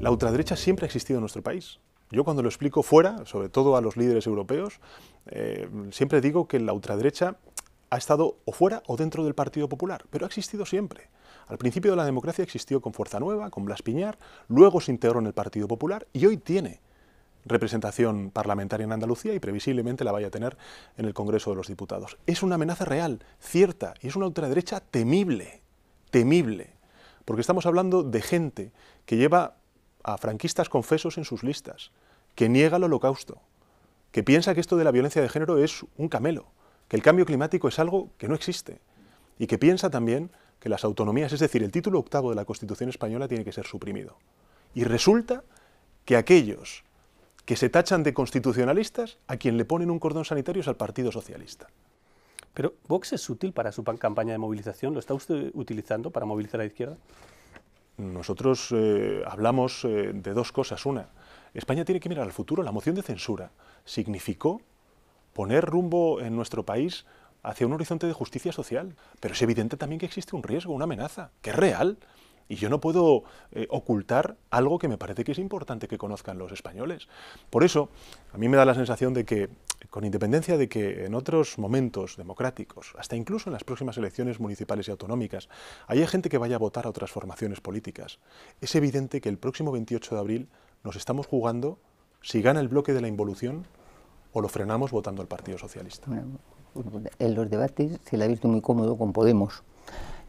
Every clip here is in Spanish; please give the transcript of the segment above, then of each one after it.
La ultraderecha siempre ha existido en nuestro país. Yo cuando lo explico fuera, sobre todo a los líderes europeos, eh, siempre digo que la ultraderecha ha estado o fuera o dentro del Partido Popular, pero ha existido siempre. Al principio de la democracia existió con Fuerza Nueva, con Blas Piñar, luego se integró en el Partido Popular y hoy tiene representación parlamentaria en Andalucía y previsiblemente la vaya a tener en el Congreso de los Diputados. Es una amenaza real, cierta, y es una ultraderecha temible, temible, porque estamos hablando de gente que lleva a franquistas confesos en sus listas, que niega el holocausto, que piensa que esto de la violencia de género es un camelo, que el cambio climático es algo que no existe y que piensa también que las autonomías, es decir, el título octavo de la Constitución española tiene que ser suprimido. Y resulta que aquellos que se tachan de constitucionalistas, a quien le ponen un cordón sanitario es al Partido Socialista. Pero Vox es útil para su campaña de movilización, ¿lo está usted utilizando para movilizar a la izquierda? Nosotros eh, hablamos eh, de dos cosas. Una, España tiene que mirar al futuro. La moción de censura significó poner rumbo en nuestro país hacia un horizonte de justicia social. Pero es evidente también que existe un riesgo, una amenaza, que es real. Y yo no puedo eh, ocultar algo que me parece que es importante que conozcan los españoles. Por eso, a mí me da la sensación de que con independencia de que en otros momentos democráticos, hasta incluso en las próximas elecciones municipales y autonómicas, haya gente que vaya a votar a otras formaciones políticas, es evidente que el próximo 28 de abril nos estamos jugando si gana el bloque de la involución o lo frenamos votando al Partido Socialista. en los debates se le ha visto muy cómodo con Podemos,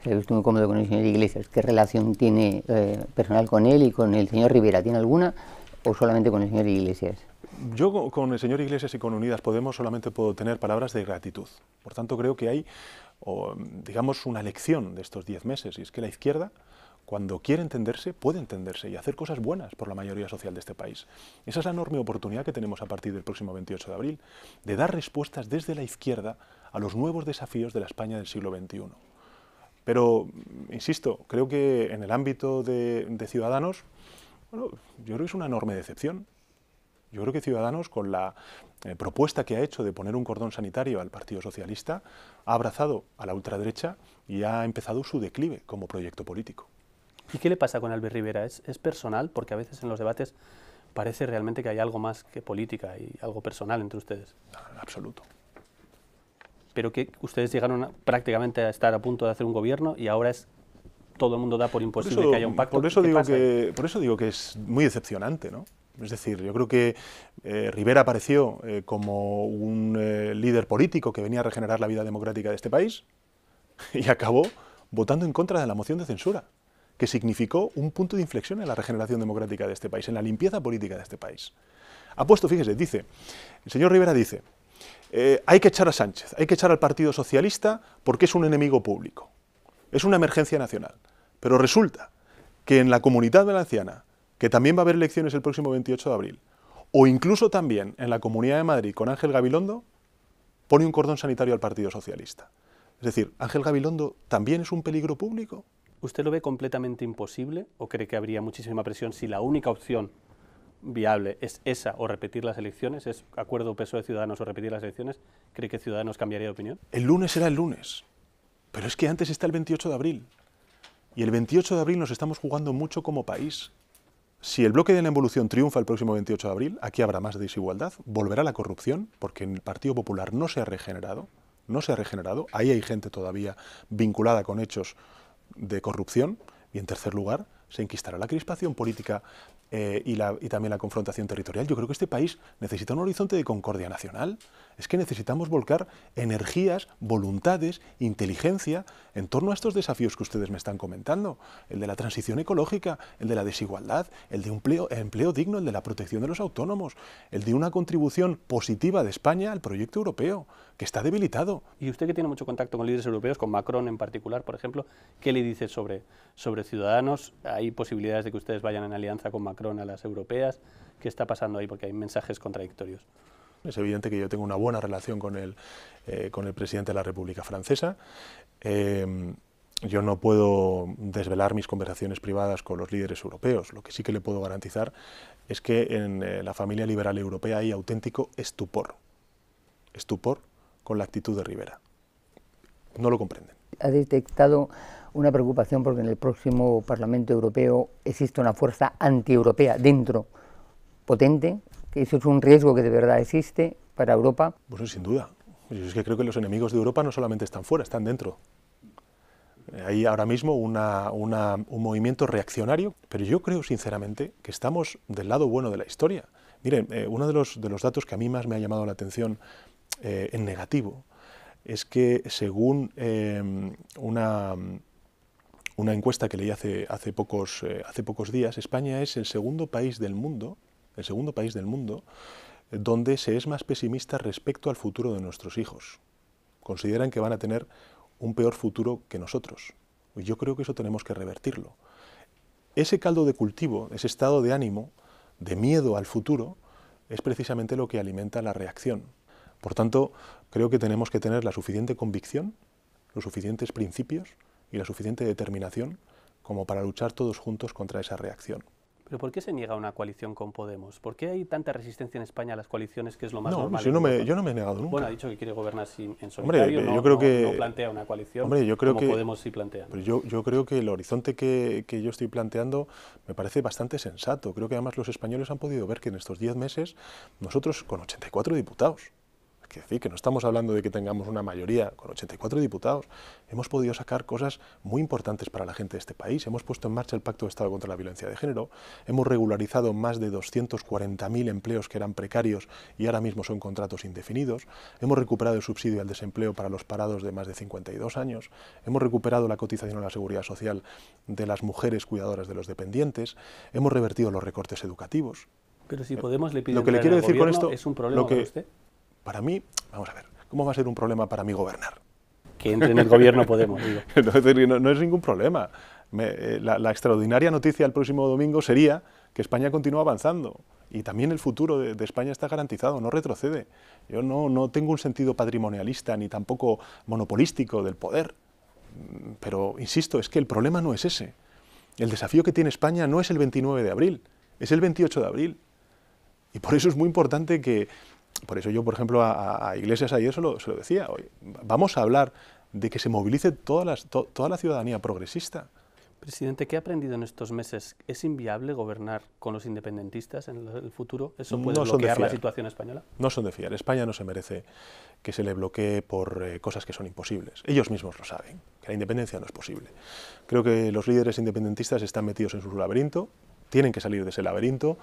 se le ha visto muy cómodo con el señor Iglesias. ¿Qué relación tiene eh, personal con él y con el señor Rivera? ¿Tiene alguna o solamente con el señor Iglesias? Yo con el señor Iglesias y con Unidas Podemos solamente puedo tener palabras de gratitud. Por tanto, creo que hay, digamos, una lección de estos diez meses, y es que la izquierda, cuando quiere entenderse, puede entenderse y hacer cosas buenas por la mayoría social de este país. Esa es la enorme oportunidad que tenemos a partir del próximo 28 de abril, de dar respuestas desde la izquierda a los nuevos desafíos de la España del siglo XXI. Pero, insisto, creo que en el ámbito de, ciudadanos, yo creo que es una enorme decepción. Yo creo que Ciudadanos, con la eh, propuesta que ha hecho de poner un cordón sanitario al Partido Socialista, ha abrazado a la ultraderecha y ha empezado su declive como proyecto político. ¿Y qué le pasa con Albert Rivera? ¿Es, personal? Porque a veces en los debates parece realmente que hay algo más que política y algo personal entre ustedes. absoluto. Pero que ustedes llegaron prácticamente a estar a punto de hacer un gobierno y ahora es todo el mundo da por imposible que haya un pacto. Por eso, digo por eso digo que es muy decepcionante, ¿no? Es decir, yo creo que eh, Rivera apareció eh, como un eh, líder político que venía a regenerar la vida democrática de este país y acabó votando en contra de la moción de censura, que significó un punto de inflexión en la regeneración democrática de este país, en la limpieza política de este país. Ha puesto, fíjese, dice, el señor Rivera dice, hay que echar a Sánchez, hay que echar al Partido Socialista porque es un enemigo público, es una emergencia nacional. Pero resulta que en la comunidad valenciana que también va a haber elecciones el próximo 28 de abril, o incluso también en la Comunidad de Madrid con Ángel Gabilondo, pone un cordón sanitario al Partido Socialista. Es decir, Ángel Gabilondo también es un peligro público. ¿Usted lo ve completamente imposible o cree que habría muchísima presión si la única opción viable es esa o repetir las elecciones? ¿Es acuerdo peso de Ciudadanos o repetir las elecciones? ¿Cree que Ciudadanos cambiaría de opinión? El lunes era el lunes, pero es que antes está el 28 de abril. Y el 28 de abril nos estamos jugando mucho como país. Si el bloque de la involución triunfa el próximo 28 de abril, aquí habrá más desigualdad, volverá la corrupción, porque en el Partido Popular no se ha regenerado, no se ha regenerado, ahí hay gente todavía vinculada con hechos de corrupción, y en tercer lugar, se enquistará la crispación política eh, y, también la confrontación territorial. Yo creo que este país necesita un horizonte de concordia nacional. Es que necesitamos volcar energías, voluntades, inteligencia en torno a estos desafíos que ustedes me están comentando. El de la transición ecológica, el de la desigualdad, el de un empleo, empleo digno, el de la protección de los autónomos, el de una contribución positiva de España al proyecto europeo, que está debilitado. Y usted que tiene mucho contacto con líderes europeos, con Macron en particular, por ejemplo, ¿qué le dice sobre, sobre Ciudadanos? ¿Hay posibilidades de que ustedes vayan en alianza con Macron? a las europeas? ¿Qué está pasando ahí? Porque hay mensajes contradictorios. Es evidente que yo tengo una buena relación con el, eh, con el presidente de la República Francesa. Eh, yo no puedo desvelar mis conversaciones privadas con los líderes europeos. Lo que sí que le puedo garantizar es que en eh, la familia liberal europea hay auténtico estupor. Estupor con la actitud de Rivera. No lo comprenden. Ha detectado una preocupación porque en el próximo Parlamento Europeo existe una fuerza anti antieuropea dentro potente, que eso es un riesgo que de verdad existe para Europa. Pues sin duda. Yo es que creo que los enemigos de Europa no solamente están fuera, están dentro. Eh, hay ahora mismo un movimiento reaccionario, pero yo creo sinceramente que estamos del lado bueno de la historia. Miren, eh, uno de los, de los, datos que a mí más me ha llamado la atención eh, en negativo es que según una, una encuesta que leí hace, hace, pocos, eh, hace pocos días, España es el segundo país del mundo, el segundo país del mundo, eh, donde se es más pesimista respecto al futuro de nuestros hijos. Consideran que van a tener un peor futuro que nosotros. Y yo creo que eso tenemos que revertirlo. Ese caldo de cultivo, ese estado de ánimo, de miedo al futuro, es precisamente lo que alimenta la reacción. Por tanto, creo que tenemos que tener la suficiente convicción, los suficientes principios, y la suficiente determinación como para luchar todos juntos contra esa reacción. ¿Pero por qué se niega una coalición con Podemos? ¿Por qué hay tanta resistencia en España a las coaliciones que es lo más normal? Yo no, me, he negado nunca. Bueno, ha dicho que quiere gobernar sin, en solitario, hombre, no, yo creo que, no plantea una coalición hombre, yo creo que, Podemos sí plantea. Pero yo, yo creo que el horizonte que, que, yo estoy planteando me parece bastante sensato. Creo que además los españoles han podido ver que en estos 10 meses nosotros con 84 diputados, que decir que no estamos hablando de que tengamos una mayoría con 84 diputados, hemos podido sacar cosas muy importantes para la gente de este país. Hemos puesto en marcha el Pacto de Estado contra la Violencia de Género, hemos regularizado más de 240.000 empleos que eran precarios y ahora mismo son contratos indefinidos, hemos recuperado el subsidio al desempleo para los parados de más de 52 años, hemos recuperado la cotización a la seguridad social de las mujeres cuidadoras de los dependientes, hemos revertido los recortes educativos. Pero si Podemos le pide lo que le quiero decir con esto es un problema usted. Para mí, vamos a ver, ¿cómo va a ser un problema para mí gobernar? Que entre en el gobierno Podemos, no, es ningún problema. Eh, la, extraordinaria noticia el próximo domingo sería que España continúa avanzando y también el futuro de, de, España está garantizado, no retrocede. Yo no, no tengo un sentido patrimonialista ni tampoco monopolístico del poder, mm, pero insisto, es que el problema no es ese. El desafío que tiene España no es el 29 de abril, es el 28 de abril. Y por eso es muy importante que, por eso yo, por ejemplo, a, Iglesias ayer se lo, se lo decía, hoy, vamos a hablar de que se movilice toda la, toda la ciudadanía progresista. Presidente, ¿qué ha aprendido en estos meses? ¿Es inviable gobernar con los independentistas en el futuro? ¿Eso puede bloquear la situación española? No son de fiar. España no se merece que se le bloquee por eh, cosas que son imposibles. Ellos mismos lo saben, que la independencia no es posible. Creo que los líderes independentistas están metidos en su laberinto, tienen que salir de ese laberinto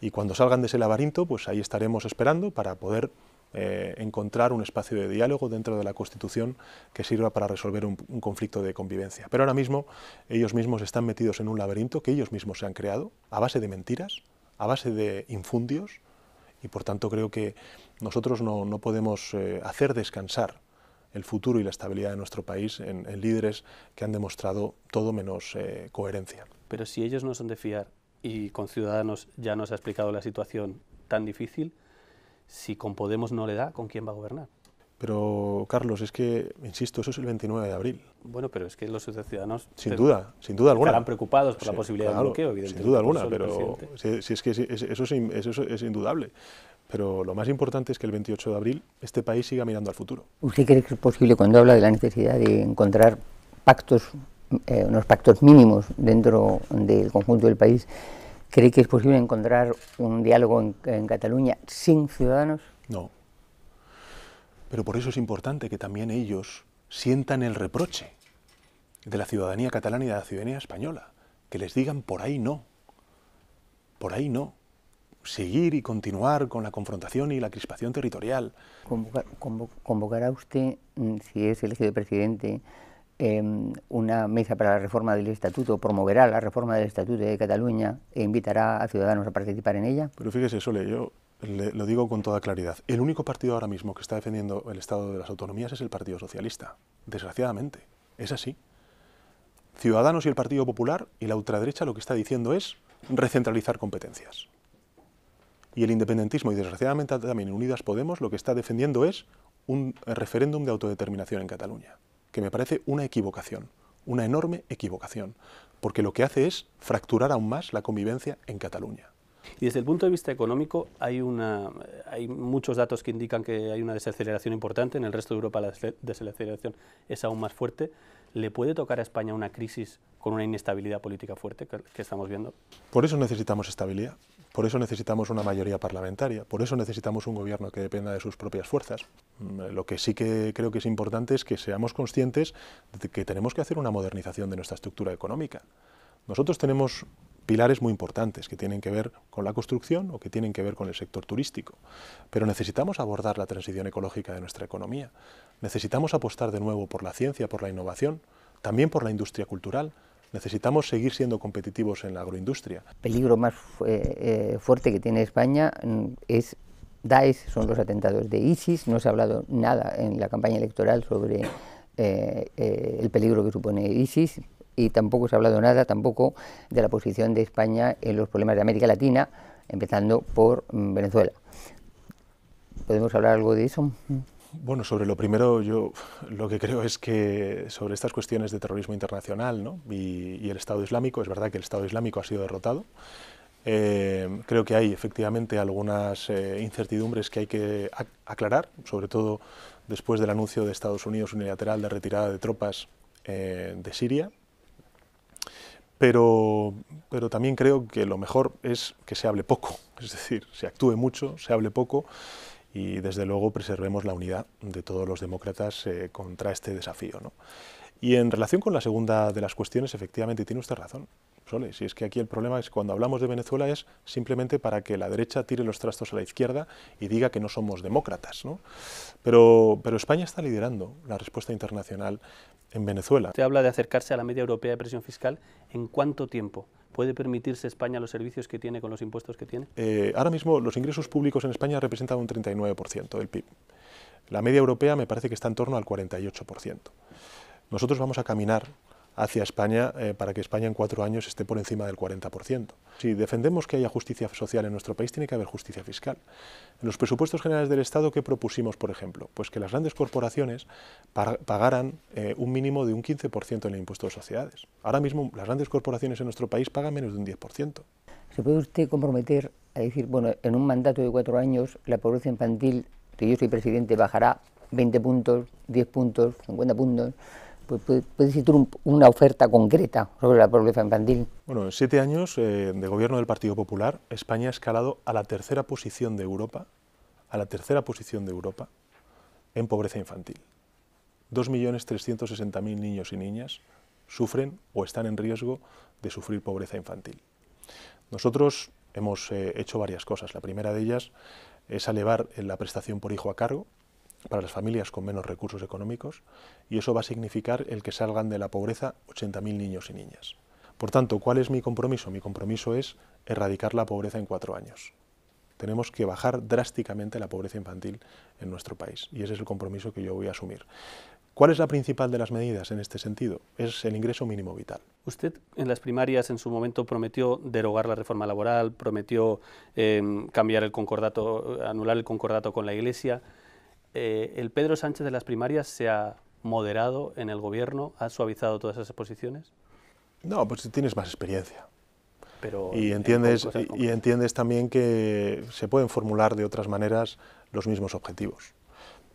y cuando salgan de ese laberinto, pues ahí estaremos esperando para poder eh, encontrar un espacio de diálogo dentro de la Constitución que sirva para resolver un, conflicto de convivencia. Pero ahora mismo ellos mismos están metidos en un laberinto que ellos mismos se han creado a base de mentiras, a base de infundios, y por tanto creo que nosotros no, no podemos eh, hacer descansar el futuro y la estabilidad de nuestro país en, líderes que han demostrado todo menos eh, coherencia. Pero si ellos no son de fiar, y con Ciudadanos ya nos ha explicado la situación tan difícil, si con Podemos no le da, ¿con quién va a gobernar? Pero, Carlos, es que, insisto, eso es el 29 de abril. Bueno, pero es que los ciudadanos... Sin duda, sin duda alguna. Estarán preocupados por la posibilidad de bloqueo, evidentemente. Sin duda alguna, pero si, es que eso, es, indudable. Pero lo más importante es que el 28 de abril este país siga mirando al futuro. ¿Usted cree que es posible cuando habla de la necesidad de encontrar pactos, eh, unos pactos mínimos dentro del conjunto del país, ¿Cree que es posible encontrar un diálogo en, Cataluña sin ciudadanos? No. Pero por eso es importante que también ellos sientan el reproche de la ciudadanía catalana y de la ciudadanía española, que les digan por ahí no, por ahí no, seguir y continuar con la confrontación y la crispación territorial. ¿Convocará usted, mm, si es elegido presidente, Em, una mesa para la reforma del estatuto, promoverá la reforma del estatuto de Cataluña e invitará a ciudadanos a participar en ella. Pero fíjese, Sole, yo lo digo con toda claridad. El único partido ahora mismo que está defendiendo el Estado de las Autonomías es el Partido Socialista. Desgraciadamente, es así. Ciudadanos y el Partido Popular y la ultraderecha lo que está diciendo es recentralizar competencias. Y el independentismo y desgraciadamente también Unidas Podemos lo que está defendiendo es un referéndum de autodeterminación en Cataluña que me parece una equivocación, una enorme equivocación, porque lo que hace es fracturar aún más la convivencia en Cataluña. Y desde el punto de vista económico, hay, muchos datos que indican que hay una desaceleración importante. En el resto de Europa la desaceleración es aún más fuerte. ¿Le puede tocar a España una crisis con una inestabilidad política fuerte que estamos viendo? Por eso necesitamos estabilidad. Por eso necesitamos una mayoría parlamentaria, por eso necesitamos un gobierno que dependa de sus propias fuerzas. Mm, lo que sí que creo que es importante es que seamos conscientes de que tenemos que hacer una modernización de nuestra estructura económica. Nosotros tenemos pilares muy importantes que tienen que ver con la construcción o que tienen que ver con el sector turístico. Pero necesitamos abordar la transición ecológica de nuestra economía. Necesitamos apostar de nuevo por la ciencia, por la innovación, también por la industria cultural, Necesitamos seguir siendo competitivos en la agroindustria. El peligro más eh, eh, fuerte que tiene España mm, es Daesh, son los atentados de ISIS. No se ha hablado nada en la campaña electoral sobre eh, el peligro que supone ISIS y tampoco se ha hablado nada tampoco de la posición de España en los problemas de América Latina, empezando por mm, Venezuela. ¿Podemos hablar algo de eso? Bueno, sobre lo primero, yo lo que creo es que sobre estas cuestiones de terrorismo internacional ¿no? y, el Estado Islámico, es verdad que el Estado Islámico ha sido derrotado. Eh, creo que hay efectivamente algunas eh, incertidumbres que hay que aclarar, sobre todo después del anuncio de Estados Unidos unilateral de retirada de tropas eh, de Siria. Pero, pero también creo que lo mejor es que se hable poco, es decir, se actúe mucho, se hable poco y desde luego preservemos la unidad de todos los demócratas eh, contra este desafío. Y en relación con la segunda de las cuestiones, efectivamente tiene usted razón. Sole, si es que aquí el problema es cuando hablamos de Venezuela es simplemente para que la derecha tire los trastos a la izquierda y diga que no somos demócratas. Pero, pero España está liderando la respuesta internacional en Venezuela. Usted habla de acercarse a la media europea de presión fiscal. ¿En cuánto tiempo? ¿Puede permitirse España los servicios que tiene con los impuestos que tiene? Eh, ahora mismo los ingresos públicos en España representan un 39% del PIB. La media europea me parece que está en torno al 48%. Nosotros vamos a caminar hacia España eh, para que España en cuatro años esté por encima del 40%. Si defendemos que haya justicia social en nuestro país, tiene que haber justicia fiscal. En los presupuestos generales del Estado, ¿qué propusimos, por ejemplo? Pues que las grandes corporaciones pagaran eh, un mínimo de un 15% en el impuesto de sociedades. Ahora mismo las grandes corporaciones en nuestro país pagan menos de un 10%. ¿Se puede usted comprometer a decir, bueno, en un mandato de cuatro años la pobreza infantil, que yo soy presidente, bajará 20 puntos, 10 puntos, 50 puntos? ¿Puede decir una oferta concreta sobre la pobreza infantil? Bueno, en siete años eh, de gobierno del Partido Popular, España ha escalado a la tercera posición de Europa, a la tercera posición de Europa en pobreza infantil. 2.360.000 niños y niñas sufren o están en riesgo de sufrir pobreza infantil. Nosotros hemos eh, hecho varias cosas. La primera de ellas es elevar eh, la prestación por hijo a cargo, para las familias con menos recursos económicos y eso va a significar el que salgan de la pobreza 80.000 niños y niñas. Por tanto, ¿cuál es mi compromiso? Mi compromiso es erradicar la pobreza en cuatro años. Tenemos que bajar drásticamente la pobreza infantil en nuestro país y ese es el compromiso que yo voy a asumir. ¿Cuál es la principal de las medidas en este sentido? Es el ingreso mínimo vital. Usted en las primarias en su momento prometió derogar la reforma laboral, prometió eh, cambiar el concordato, anular el concordato con la Iglesia. Eh, el Pedro Sánchez de las primarias se ha moderado en el gobierno, ha suavizado todas esas posiciones. No, pues tienes más experiencia. Pero y, entiendes, entiendes también que se pueden formular de otras maneras los mismos objetivos.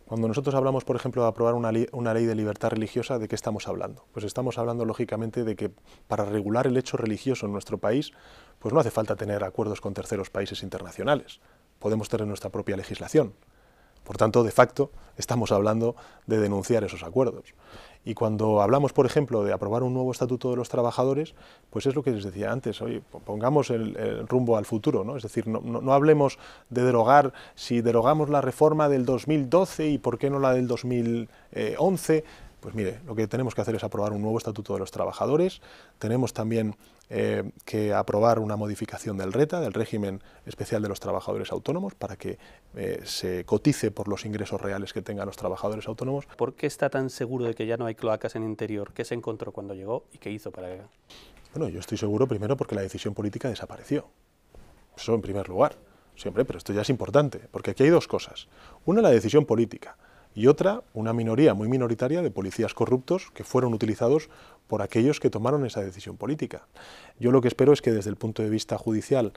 Cuando nosotros hablamos, por ejemplo, de aprobar una, una, ley de libertad religiosa, ¿de qué estamos hablando? Pues estamos hablando, lógicamente, de que para regular el hecho religioso en nuestro país, pues no hace falta tener acuerdos con terceros países internacionales. Podemos tener nuestra propia legislación. Por tanto, de facto, estamos hablando de denunciar esos acuerdos. Y cuando hablamos, por ejemplo, de aprobar un nuevo estatuto de los trabajadores, pues es lo que les decía antes, oye, pongamos el, rumbo al futuro, ¿no? Es decir, no, hablemos de derogar, si derogamos la reforma del 2012 y por qué no la del 2011, pues mire, lo que tenemos que hacer es aprobar un nuevo Estatuto de los Trabajadores, tenemos también eh, que aprobar una modificación del RETA, del régimen especial de los trabajadores autónomos, para que eh, se cotice por los ingresos reales que tengan los trabajadores autónomos. ¿Por qué está tan seguro de que ya no hay cloacas en interior? ¿Qué se encontró cuando llegó y qué hizo para que...? Bueno, yo estoy seguro primero porque la decisión política desapareció. Eso en primer lugar, siempre, pero esto ya es importante, porque aquí hay dos cosas. Una, la decisión política y otra, una minoría muy minoritaria de policías corruptos que fueron utilizados por aquellos que tomaron esa decisión política. Yo lo que espero es que desde el punto de vista judicial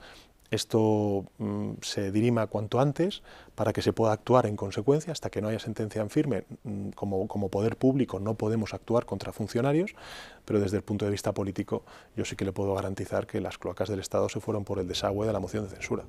esto mm, se dirima cuanto antes para que se pueda actuar en consecuencia hasta que no haya sentencia en firme. Mm, como, como, poder público no podemos actuar contra funcionarios, pero desde el punto de vista político yo sí que le puedo garantizar que las cloacas del Estado se fueron por el desagüe de la moción de censura.